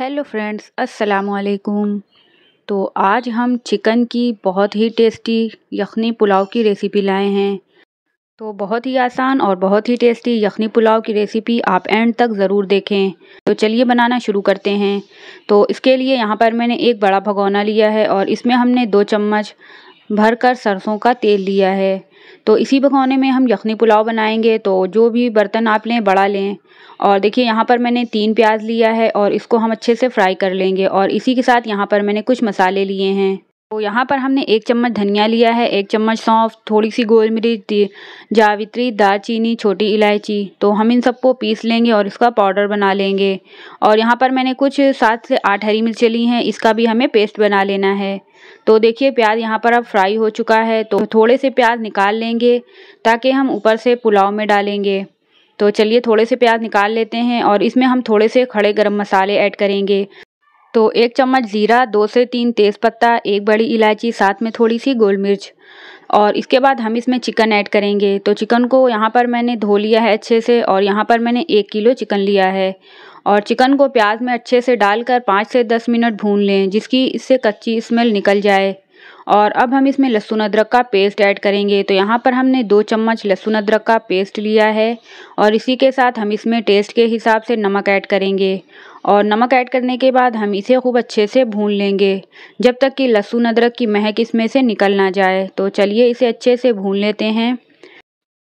hello friends अस्सलाम वालेकुम तो आज हम चिकन की बहुत ही टेस्टी यखनी पुलाव की रेसिपी लाए हैं तो बहुत ही आसान और बहुत ही टेस्टी यखनी पुलाव की रेसिपी आप एंड तक ज़रूर देखें तो चलिए बनाना शुरू करते हैं तो इसके लिए यहाँ पर मैंने एक बड़ा भगोना लिया है और इसमें हमने दो चम्मच भर कर सरसों का तेल लिया है तो इसी भगोने में हम यखनी पुलाव बनाएंगे तो जो भी बर्तन आप लें बड़ा लें और देखिए यहाँ पर मैंने तीन प्याज लिया है और इसको हम अच्छे से फ्राई कर लेंगे और इसी के साथ यहाँ पर मैंने कुछ मसाले लिए हैं तो यहाँ पर हमने एक चम्मच धनिया लिया है एक चम्मच सौंफ थोड़ी सी गोल मिर्च जावित्री दालचीनी छोटी इलायची तो हम इन सबको पीस लेंगे और इसका पाउडर बना लेंगे और यहाँ पर मैंने कुछ सात से आठ हरी मिर्च ली हैं इसका भी हमें पेस्ट बना लेना है तो देखिए प्याज यहाँ पर अब फ्राई हो चुका है तो थोड़े से प्याज निकाल लेंगे ताकि हम ऊपर से पुलाव में डालेंगे तो चलिए थोड़े से प्याज निकाल लेते हैं और इसमें हम थोड़े से खड़े गर्म मसाले ऐड करेंगे तो एक चम्मच ज़ीरा दो से तीन तेज़पत्ता एक बड़ी इलायची साथ में थोड़ी सी गोल मिर्च और इसके बाद हम इसमें चिकन ऐड करेंगे तो चिकन को यहाँ पर मैंने धो लिया है अच्छे से और यहाँ पर मैंने एक किलो चिकन लिया है और चिकन को प्याज में अच्छे से डालकर पाँच से दस मिनट भून लें जिसकी इससे कच्ची स्मेल निकल जाए और अब हम इसमें लहसुन अदरक का पेस्ट ऐड करेंगे तो यहाँ पर हमने दो चम्मच लहसुन अदरक का पेस्ट लिया है और इसी के साथ हम इसमें टेस्ट के हिसाब से नमक ऐड करेंगे और नमक ऐड करने के बाद हम इसे खूब अच्छे से भून लेंगे जब तक कि लहसुन अदरक की महक इसमें से निकल ना जाए तो चलिए इसे अच्छे से भून लेते हैं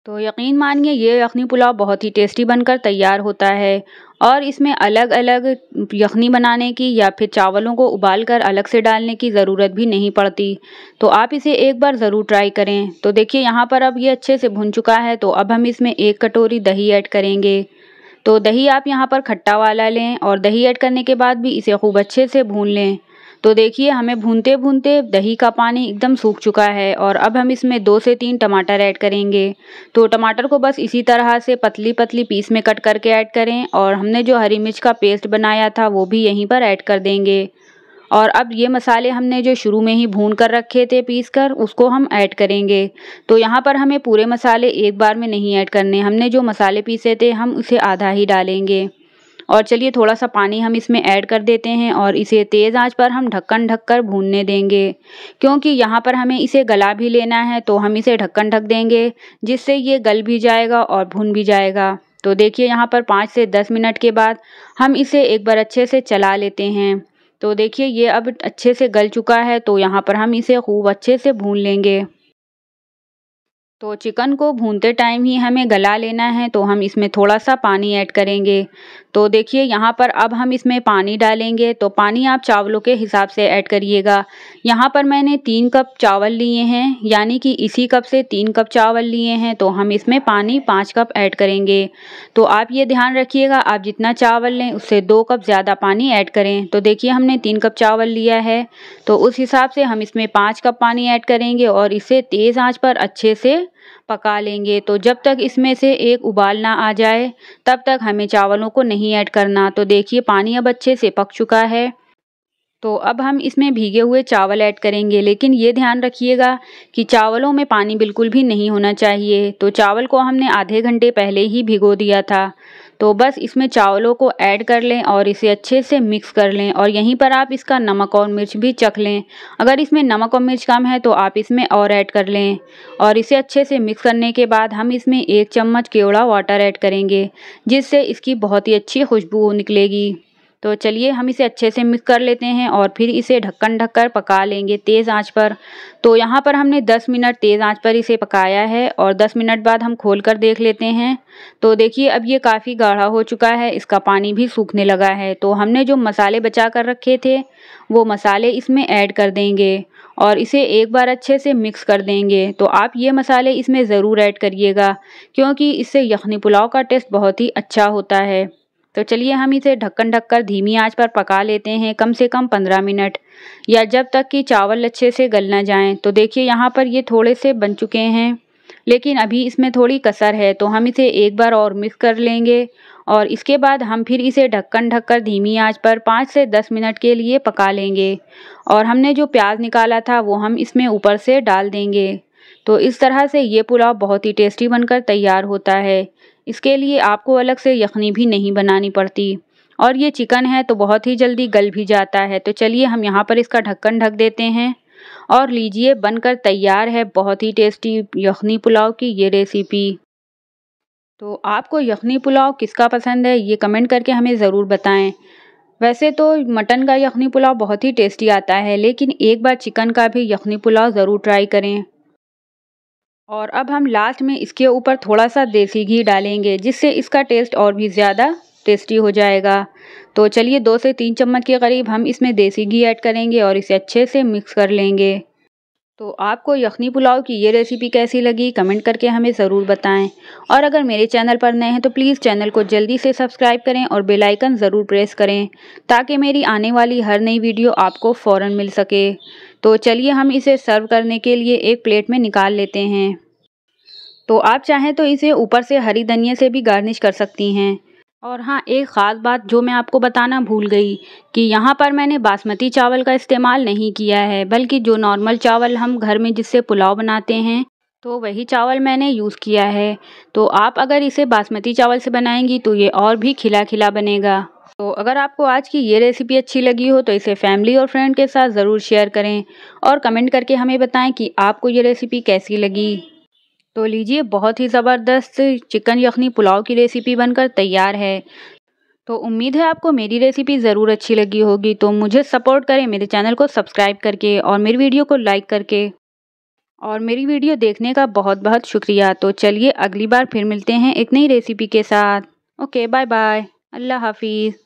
तो यकीन मानिए ये यखनी पुलाव बहुत ही टेस्टी बनकर तैयार होता है और इसमें अलग अलग यखनी बनाने की या फिर चावलों को उबाल कर अलग से डालने की ज़रूरत भी नहीं पड़ती तो आप इसे एक बार ज़रूर ट्राई करें तो देखिए यहाँ पर अब ये अच्छे से भुन चुका है तो अब हम इसमें एक कटोरी दही ऐड करेंगे तो दही आप यहाँ पर खट्टा वाला लें और दही ऐड करने के बाद भी इसे खूब अच्छे से भून लें तो देखिए हमें भूनते भूनते दही का पानी एकदम सूख चुका है और अब हम इसमें दो से तीन टमाटर ऐड करेंगे तो टमाटर को बस इसी तरह से पतली पतली पीस में कट करके ऐड करें और हमने जो हरी मिर्च का पेस्ट बनाया था वो भी यहीं पर ऐड कर देंगे और अब ये मसाले हमने जो शुरू में ही भून कर रखे थे पीस कर उसको हम ऐड करेंगे तो यहाँ पर हमें पूरे मसाले एक बार में नहीं ऐड करने हमने जो मसाले पीसे थे हम उसे आधा ही डालेंगे और चलिए थोड़ा सा पानी हम इसमें ऐड कर देते हैं और इसे तेज़ आंच पर हम ढक्कन ढक कर भूनने देंगे क्योंकि यहाँ पर हमें इसे गला भी लेना है तो हम इसे ढक्कन ढक देंगे जिससे ये गल भी जाएगा और भून भी जाएगा तो देखिए यहाँ पर पाँच से दस मिनट के बाद हम इसे एक बार अच्छे से चला लेते हैं तो देखिए ये अब अच्छे से गल चुका है तो यहाँ पर हम इसे खूब अच्छे से भून लेंगे तो चिकन को भूनते टाइम ही हमें गला लेना है तो हम इसमें थोड़ा सा पानी ऐड करेंगे तो देखिए यहाँ पर अब हम इसमें पानी डालेंगे तो पानी आप चावलों के हिसाब से ऐड करिएगा यहाँ पर मैंने तीन कप चावल लिए हैं यानी कि इसी कप से तीन कप चावल लिए हैं तो हम इसमें पानी पाँच कप ऐड करेंगे तो आप ये ध्यान रखिएगा आप जितना चावल लें उससे दो कप ज़्यादा पानी ऐड करें तो देखिए हमने तीन कप चावल लिया है तो उस हिसाब से हम इसमें पाँच कप पानी ऐड करेंगे और इसे तेज़ आँच पर अच्छे से पका लेंगे तो जब तक इसमें से एक उबाल ना आ जाए तब तक हमें चावलों को नहीं ऐड करना तो देखिए पानी अब अच्छे से पक चुका है तो अब हम इसमें भीगे हुए चावल ऐड करेंगे लेकिन ये ध्यान रखिएगा कि चावलों में पानी बिल्कुल भी नहीं होना चाहिए तो चावल को हमने आधे घंटे पहले ही भिगो दिया था तो बस इसमें चावलों को ऐड कर लें और इसे अच्छे से मिक्स कर लें और यहीं पर आप इसका नमक और मिर्च भी चख लें अगर इसमें नमक और मिर्च कम है तो आप इसमें और ऐड कर लें और इसे अच्छे से मिक्स करने के बाद हम इसमें एक चम्मच केवड़ा वाटर ऐड करेंगे जिससे इसकी बहुत ही अच्छी खुशबू निकलेगी तो चलिए हम इसे अच्छे से मिक्स कर लेते हैं और फिर इसे ढक्कन ढककर पका लेंगे तेज़ आंच पर तो यहाँ पर हमने 10 मिनट तेज़ आंच पर इसे पकाया है और 10 मिनट बाद हम खोल कर देख लेते हैं तो देखिए अब ये काफ़ी गाढ़ा हो चुका है इसका पानी भी सूखने लगा है तो हमने जो मसाले बचा कर रखे थे वो मसाले इसमें ऐड कर देंगे और इसे एक बार अच्छे से मिक्स कर देंगे तो आप ये मसाले इसमें ज़रूर ऐड करिएगा क्योंकि इससे यखनी पुलाव का टेस्ट बहुत ही अच्छा होता है तो चलिए हम इसे ढक्कन ढककर धीमी आंच पर पका लेते हैं कम से कम पंद्रह मिनट या जब तक कि चावल अच्छे से गल ना जाएं तो देखिए यहाँ पर ये थोड़े से बन चुके हैं लेकिन अभी इसमें थोड़ी कसर है तो हम इसे एक बार और मिक्स कर लेंगे और इसके बाद हम फिर इसे ढक्कन ढककर धीमी आंच पर पाँच से दस मिनट के लिए पका लेंगे और हमने जो प्याज निकाला था वो हम इसमें ऊपर से डाल देंगे तो इस तरह से ये पुलाव बहुत ही टेस्टी बनकर तैयार होता है इसके लिए आपको अलग से यखनी भी नहीं बनानी पड़ती और ये चिकन है तो बहुत ही जल्दी गल भी जाता है तो चलिए हम यहाँ पर इसका ढक्कन ढक देते हैं और लीजिए बनकर तैयार है बहुत ही टेस्टी यखनी पुलाव की ये रेसिपी तो आपको यखनी पुलाव किसका पसंद है ये कमेंट करके हमें ज़रूर बताएं वैसे तो मटन का यखनी पुलाव बहुत ही टेस्टी आता है लेकिन एक बार चिकन का भी यखनी पुलाव ज़रूर ट्राई करें और अब हम लास्ट में इसके ऊपर थोड़ा सा देसी घी डालेंगे जिससे इसका टेस्ट और भी ज़्यादा टेस्टी हो जाएगा तो चलिए दो से तीन चम्मच के करीब हम इसमें देसी घी ऐड करेंगे और इसे अच्छे से मिक्स कर लेंगे तो आपको यखनी पुलाव की ये रेसिपी कैसी लगी कमेंट करके हमें ज़रूर बताएं और अगर मेरे चैनल पर नए हैं तो प्लीज़ चैनल को जल्दी से सब्सक्राइब करें और बेल आइकन ज़रूर प्रेस करें ताकि मेरी आने वाली हर नई वीडियो आपको फ़ौर मिल सके तो चलिए हम इसे सर्व करने के लिए एक प्लेट में निकाल लेते हैं तो आप चाहें तो इसे ऊपर से हरी धनिया से भी गार्निश कर सकती हैं और हाँ एक ख़ास बात जो मैं आपको बताना भूल गई कि यहाँ पर मैंने बासमती चावल का इस्तेमाल नहीं किया है बल्कि जो नॉर्मल चावल हम घर में जिससे पुलाव बनाते हैं तो वही चावल मैंने यूज़ किया है तो आप अगर इसे बासमती चावल से बनाएंगी तो ये और भी खिला खिला बनेगा तो अगर आपको आज की ये रेसिपी अच्छी लगी हो तो इसे फैमिली और फ्रेंड के साथ ज़रूर शेयर करें और कमेंट करके हमें बताएं कि आपको ये रेसिपी कैसी लगी तो लीजिए बहुत ही ज़बरदस्त चिकन यखनी पुलाव की रेसिपी बनकर तैयार है तो उम्मीद है आपको मेरी रेसिपी ज़रूर अच्छी लगी होगी तो मुझे सपोर्ट करें मेरे चैनल को सब्सक्राइब करके और मेरी वीडियो को लाइक करके और मेरी वीडियो देखने का बहुत बहुत शुक्रिया तो चलिए अगली बार फिर मिलते हैं एक नई रेसिपी के साथ ओके बाय बाय अल्लाह हाफिज़